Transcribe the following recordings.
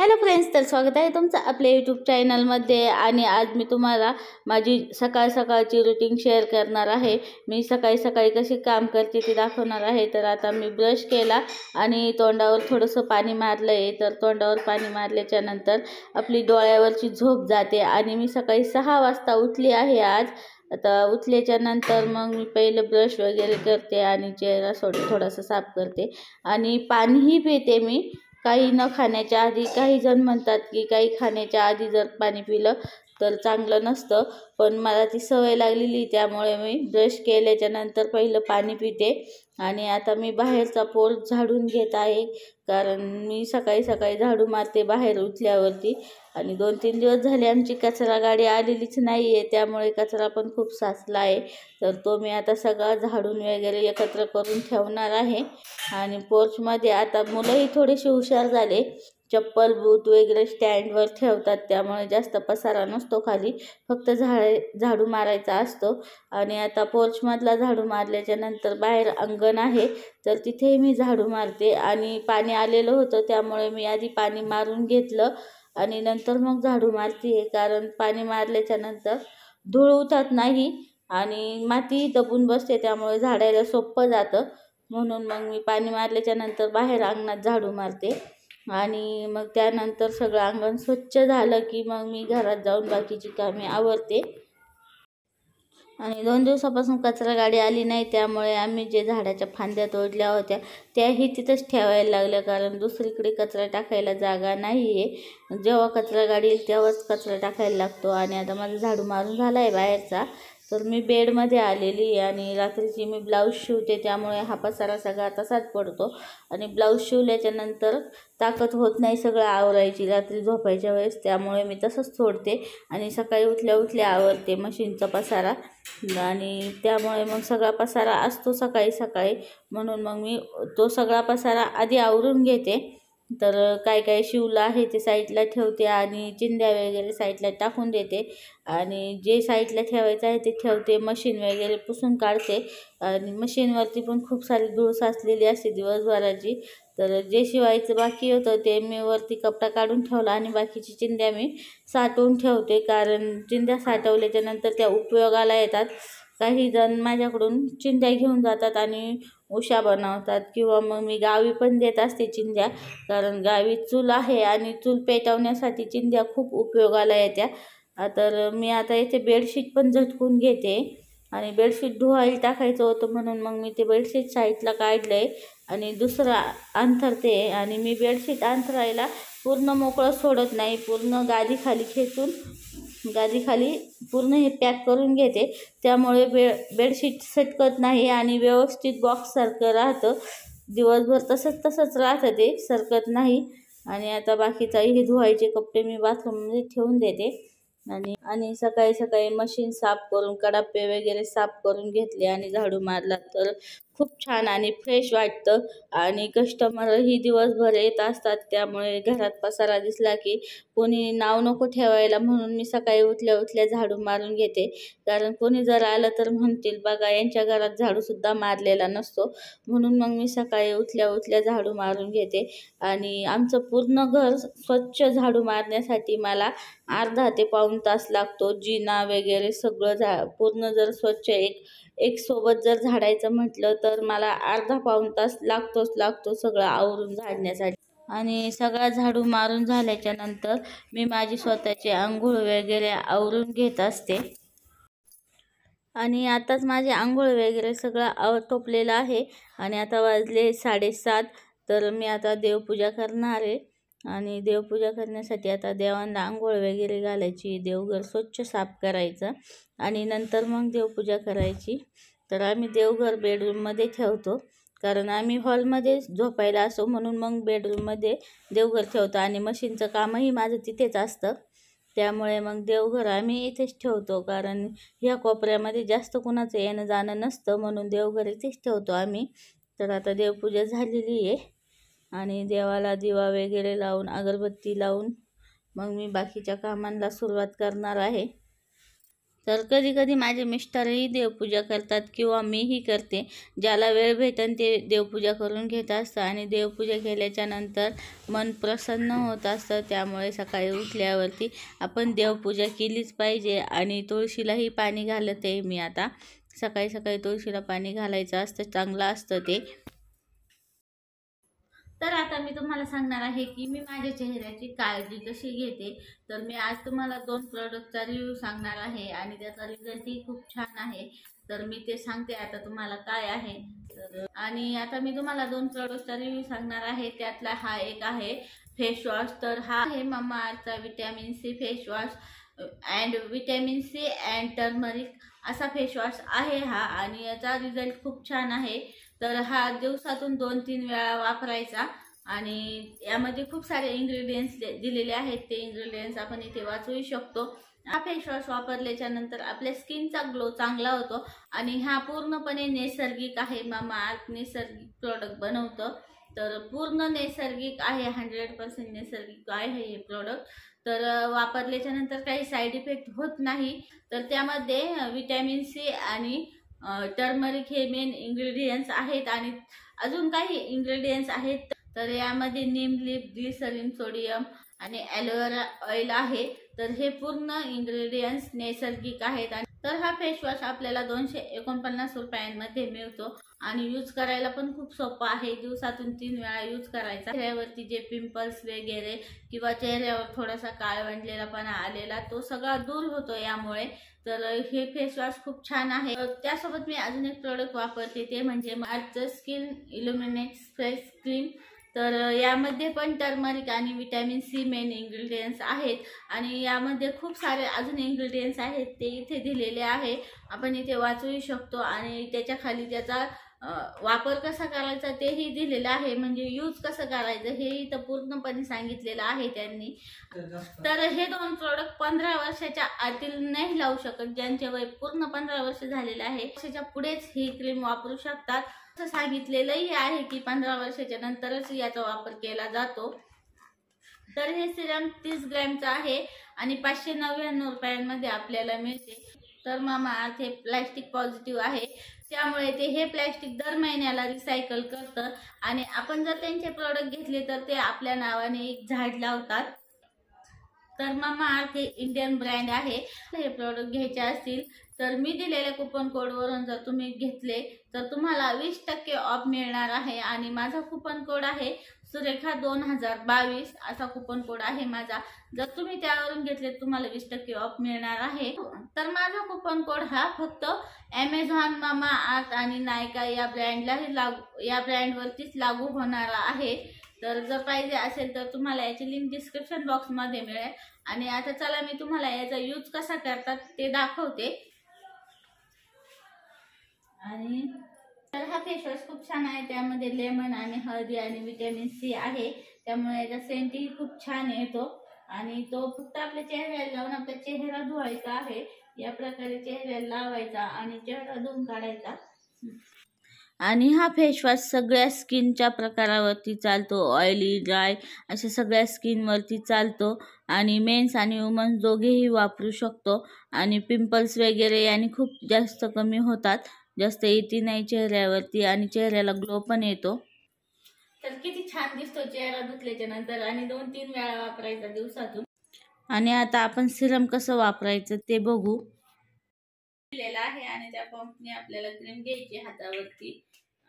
hello friends तर स्वागत आहे तुमचं आपल्या यूट्यूब चॅनलमध्ये आणि आज मी तुम्हाला माझी सकाळ सकाळची रुटीन शेअर करणार आहे मी सकाळी सकाळी कशी काम करते ती दाखवणार आहे तर आता मी ब्रश केला आणि तोंडावर थोडंसं पाणी मारलं आहे तर तोंडावर पाणी मारल्याच्यानंतर नंतर आपली डोळ्यावरची झोप जाते आणि मी सकाळी सहा वाजता उठली आहे आज आता उठल्याच्या नंतर मग मी पहिलं ब्रश वगैरे करते आणि चेहरा सोड थोडासा साफ करते आणि पाणीही पिते मी काही न खाण्याच्या आधी काही जण म्हणतात की काही खाण्याच्या आधी जर पाणी पिलं तर चांगलं नसतं पण मला ती सवय लागलेली त्यामुळे मी ब्रश केल्याच्या नंतर पहिलं पाणी पिते आणि आता मी बाहेरचा पोर झाडून घेत आहे कारण मी सकाळी सकाळी झाडू मारते बाहेर उठल्यावरती आणि दोन तीन दिवस झाले आमची कचरा गाडी आलेलीच नाही आहे त्यामुळे कचरा पण खूप साचला आहे तर तो मी आता सगळा झाडून वगैरे एकत्र करून ठेवणार आहे आणि पोर्चमध्ये आता मुलंही थोडेसे हुशार झाले चप्पल बूट वगैरे स्टँडवर ठेवतात त्यामुळे जास्त पसारा नसतो खाली फक्त झाडे झाडू मारायचा असतो आणि आता पोर्चमधला झाडू मारल्याच्या नंतर बाहेर अंगण आहे तर तिथेही मी झाडू मारते आणि पाणी आलेलं होतं त्यामुळे मी आधी पाणी मारून घेतलं आणि नंतर मग झाडू मारते कारण पाणी मारल्याच्या नंतर धूळ उठत नाही आणि माती दबून बसते त्यामुळे झाडायला सोपं जातं म्हणून मग मी पाणी मारल्याच्या नंतर बाहेर अंगणात झाडू मारते आणि मग त्यानंतर सगळं अंगण स्वच्छ झालं की मग मी घरात जाऊन बाकीची कामे आवरते आणि दोन दिवसापासून कचरा गाडी आली नाही त्यामुळे आम्ही जे झाडाच्या फांद्या तोडल्या होत्या त्याही तिथंच ठेवायला लागल्या कारण दुसरीकडे कचरा टाकायला जागा नाही आहे जेव्हा कचरा गाडी येईल तेव्हाच कचरा टाकायला लागतो आणि आता माझं झाडू मारून झाला आहे बाहेरचा तर मी बेडमध्ये आलेली आणि रात्रीची मी ब्लाऊज शिवते त्यामुळे हा पसारा सगळा तसाच पडतो आणि ब्लाऊज शिवल्याच्यानंतर ताकद होत नाही सगळं आवरायची रात्री झोपायच्या वेळेस त्यामुळे मी तसंच सोडते आणि सकाळी उठल्या उठल्या आवरते मशीनचा पसारा आणि त्यामुळे मग सगळा पसारा असतो सकाळी सकाळी म्हणून मग मी तो सगळा पसारा आधी आवरून घेते तर काय काय शिवलं आहे ते साईडला ठेवते आणि चिंध्या वगैरे साईडला टाकून देते आणि जे साईडला ठेवायचं आहे ते ठेवते मशीन वगैरे पुसून काढते आणि मशीनवरती पण खूप सारी धूळ साचलेली असते दिवसभराची तर जे शिवायचं बाकी होतं ते मी वरती कपडा काढून ठेवला आणि बाकीची चिंध्या मी साठवून ठेवते कारण चिंध्या साठवल्याच्यानंतर त्या उपयोगाला येतात काही जण माझ्याकडून चिंध्या घेऊन जातात आणि उशा बनवतात किंवा मग मी गावी पण देत असते चिंध्या कारण गावी चूल आहे आणि चूल पेटवण्यासाठी चिंध्या खूप उपयोगाला येत्या तर मी आता इथे बेडशीट पण झटकून घेते आणि बेडशीट धुवायला टाकायचं होतं म्हणून मग मी ते बेडशीट साईडला काढलं आहे आणि दुसरा अंथरते आणि मी बेडशीट अंथरायला पूर्ण मोकळं सोडत नाही पूर्ण खाली खेचून गादीखाली पूर्ण हे पॅक करून घेते त्यामुळे बे बेडशीट सटकत नाही आणि व्यवस्थित बॉक्ससारखं राहतं दिवसभर तसंच तसंच राहतं ते सरकत नाही आणि आता बाकीचाही धुवायचे कपडे मी बाथरूममध्ये ठेवून देते आणि आणि सकाळी सकाळी मशीन साफ करून कडापे वगैरे साफ करून घेतले आणि झाडू मारला तर खूप छान आणि फ्रेश वाटतं आणि कस्टमरही दिवसभर येत असतात त्यामुळे घरात पसारा दिसला की कोणी नाव नको ठेवायला म्हणून मी सकाळी उठल्या उठल्या झाडू मारून घेते कारण कोणी जर आलं तर म्हणतील बघा यांच्या घरात झाडूसुद्धा मारलेला नसतो म्हणून मग मी सकाळी उठल्या उठल्या झाडू मारून घेते आणि आमचं पूर्ण घर स्वच्छ झाडू मारण्यासाठी मला अर्धा ते पाऊन तास लागतो जिना वगैरे सगळं झा पूर्ण जर स्वच्छ एक एक सोबत जर झाडायचं म्हटलं तर मला अर्धा पाऊण तास लागतोच लागतो सगळं आवरून झाडण्यासाठी आणि सगळा झाडू मारून झाल्याच्या नंतर मी माझी स्वतःची आंघोळ वगैरे आवरून घेत असते आणि आताच माझे आंघोळ वगैरे सगळं आव टोपलेलं आहे आणि आता वाजले साडेसात तर मी आता देवपूजा करणार आहे आणि देवपूजा करण्यासाठी आता देवांना आंघोळ वगैरे घालायची देवघर स्वच्छ साफ करायचं आणि नंतर मग देवपूजा करायची तर आम्ही देवघर बेडरूममध्ये ठेवतो कारण आम्ही हॉलमध्ये झोपायला असो म्हणून मग बेडरूममध्ये देवघर ठेवतो आणि मशीनचं कामही माझं तिथेच असतं त्यामुळे मग देवघर आम्ही इथेच ठेवतो कारण ह्या कोपऱ्यामध्ये जास्त कुणाचं येणं जाणं नसतं म्हणून देवघर इथेच ठेवतो आम्ही तर आता देवपूजा झालेली आहे आणि देवाला दिवा वगैरे लावून अगरबत्ती लावून मग मी बाकीच्या कामांना सुरुवात करणार आहे तर कधी कधी माझे मिस्टरही देवपूजा करतात किंवा मीही करते ज्याला वेळ भेटेन ते देवपूजा करून घेत असतं आणि देवपूजा केल्याच्या नंतर मन प्रसन्न होत असतं त्यामुळे सकाळी उठल्यावरती आपण देवपूजा केलीच पाहिजे आणि तुळशीलाही पाणी घालत आहे मी आता सकाळी सकाळी तुळशीला पाणी घालायचं असतं चांगलं असतं ते तर आता मी तुम्हाला सांगणार आहे की मी माझ्या चेहऱ्याची काळजी कशी घेते तर मी आज तुम्हाला दोन प्रोडक्टचा रिव्ह्यू सांगणार आहे आणि त्याचा रिझल्टही खूप छान आहे तर मी ते सांगते आता तुम्हाला काय आहे तर आणि आता मी तुम्हाला दोन प्रोडक्टचा रिव्ह्यू सांगणार आहे त्यातला हा एक आहे फेस वॉश तर हा आहे मामा आरचा vitamin C face wash and vitamin C and turmeric असा फेस वॉश आहे हा आणि याचा रिझल्ट खूप छान आहे तर हा दिवसातून दोन तीन वेळा वापरायचा आणि यामध्ये खूप सारे इन्ग्रेडियंट्स दिलेले आहेत ते इन्ग्रेडियंट्स आपण इथे वाचवू शकतो हा फेसवॉश वापरल्याच्या नंतर आपल्या स्किनचा ग्लो चांगला होतो आणि हा पूर्णपणे नैसर्गिक आहे मामा नैसर्गिक प्रोडक्ट बनवतं तर पूर्ण नैसर्गिक आहे हंड्रेड पर्सेंट नैसर्गिक आहे हे प्रोडक्ट तर वापरल्याच्या नंतर काही साईड इफेक्ट होत नाही तर त्यामध्ये विटॅमिन सी आणि टर्मरिक हे मेन इन्ग्रेडियंट्स आहेत आणि अजून काही इन्ग्रेडियंट्स आहेत तर यामध्ये निम लिप ग्लिसरीन सोडियम आणि ॲलोवेरा ऑइल आहे तर हे पूर्ण इन्ग्रेडियंट्स नैसर्गिक आहेत आणि तर हा फेसवॉश आपल्याला दोनशे एकोणपन्नास रुपयांमध्ये मिळतो आणि यूज करायला पण खूप सोपा आहे दिवसातून तीन वेळा यूज करायचा चेहऱ्यावरती जे पिंपल्स वगैरे किंवा चेहऱ्यावर थोडासा काळवंडलेला पण आलेला तो सगळा दूर होतो यामुळे तर हे फेसवॉश खूप छान आहे त्यासोबत मी अजून एक प्रोडक्ट वापरते ते म्हणजे मार्च स्किन इल्युमिनेट फेस क्रीम तर यामध्ये पण टर्मरिक आणि विटॅमिन सी मेन इन्ग्रेडियंट्स आहेत आणि यामध्ये खूप सारे अजून इन्ग्रेडियंट्स आहेत ते इथे दिलेले आहे आपण इथे वाचूही शकतो आणि त्याच्या खाली त्याचा वापर कसा करायचा तेही दिलेलं आहे म्हणजे यूज कसं करायचं हे इथं पूर्णपणे सांगितलेलं आहे त्यांनी तर हे दोन प्रोडक्ट पंधरा वर्षाच्या आतील नाही लावू शकत ज्यांचे वय पूर्ण पंधरा वर्ष झालेलं आहे वर्षाच्या पुढेच ही क्रीम वापरू शकतात असं सांगितलेलंही आहे की पंधरा वर्षाच्या नंतरच याचा वापर केला जातो तर हे सिरम तीस ग्रॅमचं आहे आणि पाचशे नव्याण्णव रुपयांमध्ये आपल्याला मिळते तर मामा हे प्लॅस्टिक पॉझिटिव्ह आहे त्यामुळे ते हे प्लॅस्टिक दर महिन्याला रिसायकल करतं आणि आपण जर त्यांचे प्रॉडक्ट घेतले तर ते आपल्या नावाने एक झाड लावतात तर मामा अर्थ हे इंडियन ब्रँड आहे हे प्रॉडक्ट घ्यायचे असतील तर मी दिलेल्या कुपन कोडवरून जर तुम्ही घेतले तर तुम्हाला वीस टक्के ऑफ मिळणार आहे आणि माझा कुपन कोड आहे सुरेखा दोन हजार बावीस असा कुपन कोड आहे माझा जर तुम्ही त्यावरून घेतले तुम्हाला वीस टक्के ऑफ मिळणार आहे तर माझा कुपन कोड हा फक्त ॲमेझॉन मामा आर्ट आणि नायका या ब्रँडलाही लागू या ब्रँडवरतीच लागू होणारा आहे तर जर पाहिजे असेल तर तुम्हाला याची लिंक डिस्क्रिप्शन बॉक्समध्ये मिळेल आणि आता चला मी तुम्हाला याचा यूज कसा करतात ते दाखवते आणि तर हा वॉश खूप छान आहे त्यामध्ये लेमन आणि हळदी आणि विटॅमिन सी आहे त्यामुळे याचा सेंटही खूप छान येतो आणि तो फक्त आपल्या चेहऱ्याला लावून आपला चेहरा धुवायचा आहे या प्रकारे चेहऱ्याला लावायचा आणि चेहरा धुवून काढायचा आणि हा फेसवॉश सगळ्या स्किनच्या प्रकारावरती चालतो ऑइली ड्राय अशा सगळ्या स्किनवरती चालतो आणि मेन्स आणि वुमन्स दोघेही वापरू शकतो आणि पिंपल्स वगैरे याने खूप जास्त कमी होतात जास्त येते नाही चेहऱ्यावरती आणि चेहऱ्याला ग्लो पण येतो तर किती छान दिसतो चेहरा धुतल्याच्या नंतर आणि दोन तीन वेळा वापरायचा दिवसातून आणि आता आपण सिरम कसं वापरायचं ते बघू दिलेला आहे आणि त्या पंपने आपल्याला क्रीम घ्यायची हातावरती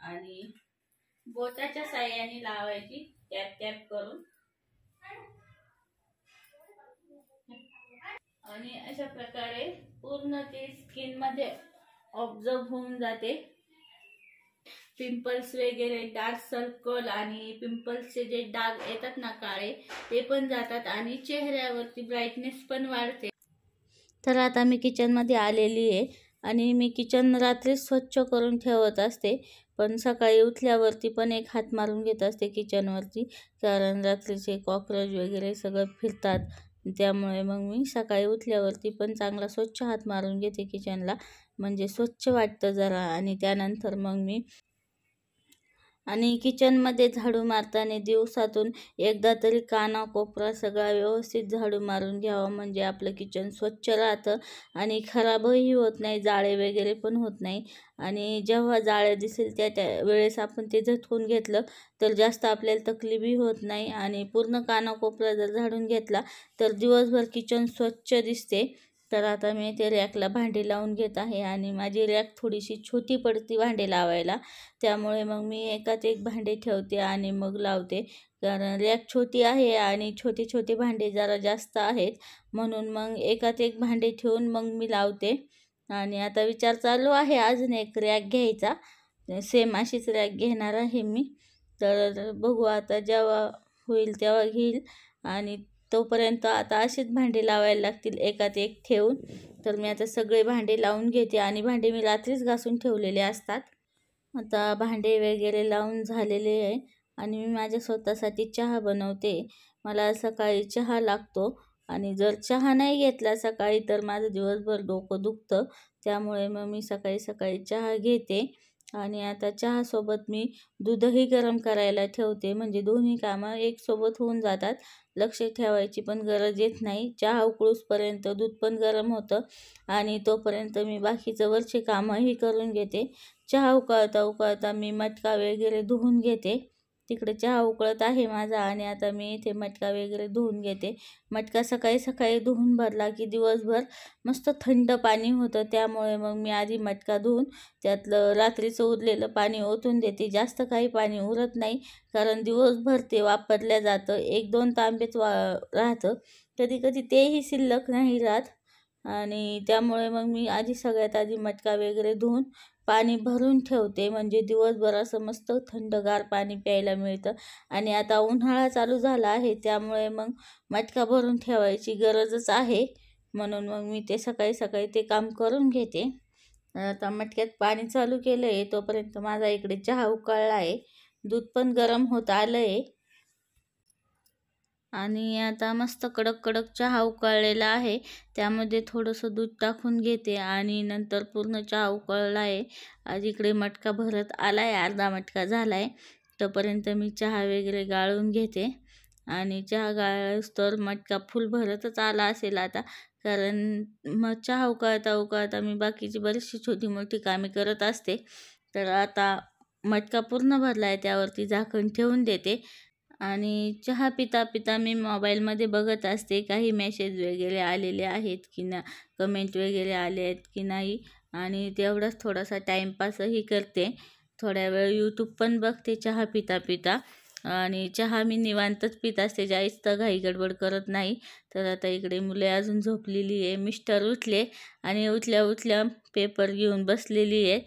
आणि बोटाच्या साह्याने लावायची टॅप टॅप करून आणि अशा प्रकारे पूर्ण ते स्किन मध्ये ऑब्झर्व होऊन जाते पिंपल्स वगैरे डार्क सर्कल आणि पिंपल्सचे जे डाग येतात ना काळे ते पण जातात आणि चेहऱ्यावरती ब्राईटनेस पण वाढते तर आता मी किचनमध्ये आलेली आहे आणि मी किचन रात्री स्वच्छ करून ठेवत असते पण सकाळी उठल्यावरती पण एक हात मारून घेत असते किचनवरती कारण रात्रीचे कॉक्रोच वगैरे सगळं फिरतात त्यामुळे मग मी सकाळी उठल्यावरती पण चांगला स्वच्छ हात मारून घेते किचनला म्हणजे स्वच्छ वाटतं जरा आणि त्यानंतर मग मी आणि किचनमध्ये झाडू मारताना दिवसातून एकदा तरी काना कोपरा सगळा व्यवस्थित झाडू मारून घ्यावा म्हणजे आपलं किचन स्वच्छ राहतं आणि खराबही होत नाही जाळे वगैरे पण होत नाही आणि जेव्हा जाळे दिसेल त्या त्या वेळेस आपण ते झटकून घेतलं तर जास्त आपल्याला तकलीफही होत नाही आणि पूर्ण कानाकोपरा जर झाडून घेतला तर दिवसभर किचन स्वच्छ दिसते तर आता मी ते रॅकला भांडी लावून घेत आहे आणि माझी रॅक थोडीशी छोटी पडती भांडे लावायला त्यामुळे मग मी एकात एक भांडे ठेवते आणि मग लावते कारण रॅक छोटी आहे आणि छोटे छोटे भांडे जरा जास्त आहेत म्हणून मग एकात एक भांडे ठेवून मग मी लावते आणि आता विचार चालू आहे अजून एक रॅक घ्यायचा सेम अशीच रॅक घेणार आहे मी तर बघू आता जेव्हा होईल तेव्हा घेईल आणि तोपर्यंत आता अशीच भांडे लावायला लागतील एकात एक ठेवून तर मी आता सगळे भांडे लावून घेते आणि भांडे मी रात्रीच घासून ठेवलेले असतात आता भांडे वगैरे लावून झालेले आहे आणि मी माझ्या स्वतःसाठी चहा बनवते मला सकाळी चहा लागतो आणि जर चहा नाही घेतला सकाळी तर माझं दिवसभर डोकं दुखतं त्यामुळे मग मी सकाळी सकाळी चहा घेते आणि आता चहासोबत मी दूधही गरम करायला ठेवते म्हणजे दोन्ही कामं एकसोबत होऊन जातात लक्ष ठेवायची पण गरज येत नाही चहा उकळूसपर्यंत दूध पण गरम होतं आणि तोपर्यंत मी बाकीचं वरचे कामंही करून घेते चहा उकळता उकळता मी मटका वगैरे धुवून घेते तिकडे चहा उकळत आहे माझा आणि आता मी इथे मटका वगैरे धुवून घेते मटका सकाळी सकाळी धुवून भरला की दिवसभर मस्त थंड पाणी होतं त्यामुळे मग मी आधी मटका धुवून त्यातलं रात्रीचं उरलेलं पाणी ओतून देते जास्त काही पाणी उरत नाही कारण दिवसभर ते वापरल्या जातं एक दोन तांबेच वा राहतं कधी कधी तेही शिल्लक नाही राहत आणि त्यामुळे मग मी आधी सगळ्यात आधी मटका वगैरे धुवून पाणी भरून ठेवते म्हणजे दिवसभर असं मस्त थंडगार पाणी प्यायला मिळतं आणि आता उन्हाळा चालू झाला आहे त्यामुळे मग मटका भरून ठेवायची गरजच आहे म्हणून मग मी ते सकाळी सकाळी ते काम करून घेते आता मटक्यात पाणी चालू केलं आहे तोपर्यंत माझा इकडे चहा उकळला आहे दूध पण गरम होत आलं आहे आणि आता मस्त कडक कडक चहा उकळलेला आहे त्यामध्ये थोडंसं दूध टाकून घेते आणि नंतर पूर्ण चहा उकळला आहे आज इकडे मटका भरत आला आहे अर्धा मटका झाला आहे तोपर्यंत मी चहा वगैरे गाळून घेते आणि चहा गाळस तर मटका फुल भरतच आला असेल आता कारण मग चहा उकळता उकळता मी बाकीची बरीचशी छोटी मोठी कामे करत असते तर आता मटका पूर्ण भरला आहे त्यावरती झाकण ठेवून देते आणि चहा पिता पिता मी मोबाईलमध्ये बघत असते काही मेसेज वगैरे आलेले आहेत की ना कमेंट वगैरे आले आहेत की नाही आणि तेवढाच थोडासा टाईमपासही करते थोड्या वेळ यूट्यूब पण बघते चहा पिता पिता आणि चहा मी निवांतच पित असते जाईच तर घाई गडबड करत नाही तर आता इकडे मुले अजून झोपलेली आहे मिस्टर उठले आणि उठल्या उठल्या पेपर घेऊन बसलेली आहेत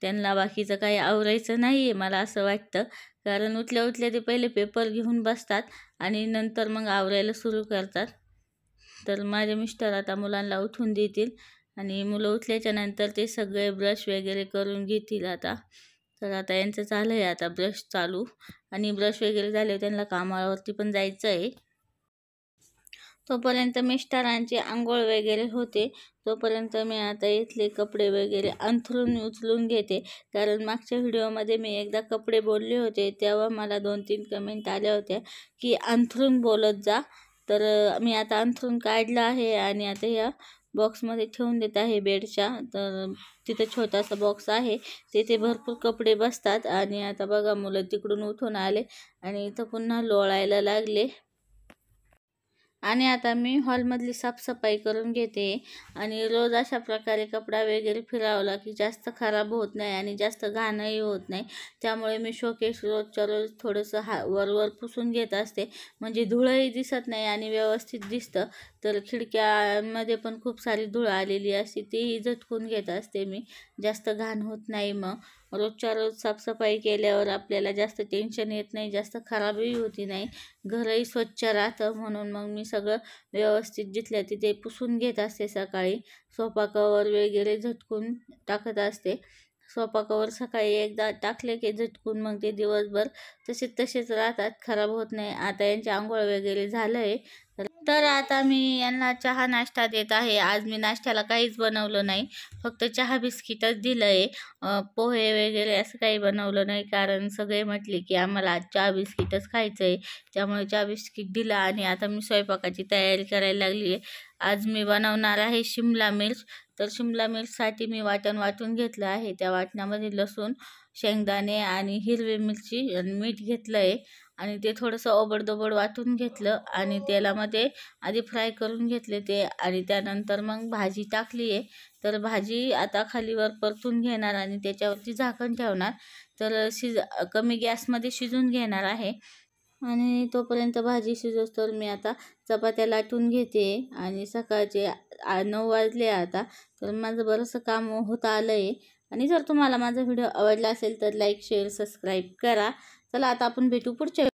त्यांना बाकीचं काही आवरायचं नाही आहे मला असं वाटतं कारण उठल्या उठल्या ते पहिले पेपर घेऊन बसतात आणि नंतर मग आवरायला सुरू करतात तर माझे मिस्टर आता मुलांना उठून देतील आणि मुलं उठल्याच्या नंतर ते सगळे ब्रश वगैरे करून घेतील आता तर आता यांचं झालं आहे आता ब्रश चालू आणि ब्रश वगैरे झाले त्यांना कामावरती पण जायचं आहे तोपर्यंत मिस्टरांची आंघोळ वगैरे होते तोपर्यंत मी आता इथले कपडे वगैरे अंथरून उचलून घेते कारण मागच्या व्हिडिओमध्ये मी एकदा कपडे बोलले होते तेव्हा मला दोन तीन कमेंट आल्या होत्या की अंथरून बोलत जा तर मी आता अंथरून काढलं आहे आणि आता या बॉक्समध्ये ठेवून देत आहे बेडच्या तर तिथे छोटासा बॉक्स आहे तिथे भरपूर कपडे बसतात आणि आता बघा मुलं तिकडून उठून आले आणि इथं पुन्हा लोळायला लागले आणि आता मी हॉलमधली साफसफाई करून घेते आणि रोज अशा प्रकारे कपडा वगैरे फिरावला की जास्त खराब होत नाही आणि जास्त घाणही होत नाही त्यामुळे मी शोकेश रोजच्या रोज थोडंसं हा वरवर पुसून घेत असते म्हणजे धुळंही दिसत नाही आणि व्यवस्थित दिसतं तर खिडक्यामध्ये पण खूप सारी धूळ आलेली असते तीही झटकून घेत असते मी जास्त घाण होत नाही मग रोजच्या रोज साफसफाई केल्यावर आपल्याला जास्त टेन्शन येत नाही जास्त खराबही होती नाही घरही स्वच्छ राहतं म्हणून मग मी सगळं व्यवस्थित जिथल्या तिथे पुसून घेत असते सकाळी सोफा वगैरे झटकून टाकत असते स्वयंपाकावर सकाळी एकदा टाकले की झटकून मग ते दिवसभर तसे तसेच राहतात खराब होत नाही आता यांची आंघोळ वगैरे झालंय आहे तर आता मी यांना चहा नाश्ता देत आहे आज मी नाश्त्याला काहीच बनवलं नाही फक्त चहा बिस्किटच दिलं आहे पोहे वगैरे असं काही बनवलं नाही कारण सगळे म्हटले की आम्हाला आज चहा बिस्किटच खायचं आहे त्यामुळे चहा बिस्किट दिला आणि आता मी स्वयंपाकाची तयारी करायला लागली आहे आज मी बनवणार आहे शिमला मिर्च तर शिमला मिरचसाठी मी वाटण वाटून घेतलं आहे त्या वाटणामध्ये लसूण शेंगदाणे आणि हिरवी मिरची आणि मीठ घेतलं आहे आणि ते थोडंसं ओबडदोबड वाटून घेतलं आणि तेलामध्ये आधी फ्राय करून घेतले ते आणि त्यानंतर मग भाजी टाकली आहे तर भाजी आता खालीवर परतून घेणार आणि त्याच्यावरती झाकण ठेवणार तर शिज कमी गॅसमध्ये शिजून घेणार आहे आणि तोपर्यंत भाजी तर मी आता चपात्या लाटून घेते आणि सकाळचे नऊ वाजले आता तर माझं बरंसं काम होत आलं आहे आणि जर तुम्हाला माझा व्हिडिओ आवडला असेल तर लाईक शेअर सबस्क्राईब करा चला आता आपण भेटू पुढच्या